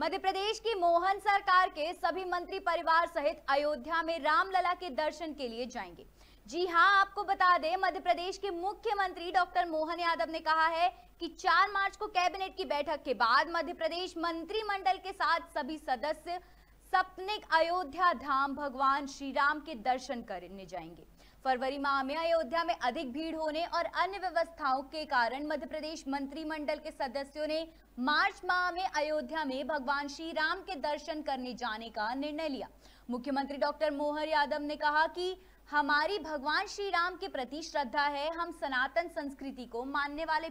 मध्य प्रदेश की मोहन सरकार के सभी मंत्री परिवार सहित अयोध्या में रामलला के दर्शन के लिए जाएंगे जी हाँ आपको बता दें मध्य प्रदेश के मुख्यमंत्री डॉक्टर मोहन यादव ने कहा है कि 4 मार्च को कैबिनेट की बैठक के बाद मध्य प्रदेश मंत्रिमंडल के साथ सभी सदस्य सपनिक अयोध्या धाम भगवान श्री राम के दर्शन करने जाएंगे फरवरी माह में अयोध्या में अधिक भीड़ होने और अन्य व्यवस्थाओं के कारण मध्य प्रदेश मंत्रिमंडल के सदस्यों ने मार्च माह में अयोध्या में भगवान श्री राम के दर्शन करने जाने का निर्णय लिया मुख्यमंत्री डॉक्टर मोहर यादव ने कहा कि हमारी भगवान श्री राम के प्रति श्रद्धा है हम सनातन संस्कृति को मानने वाले भी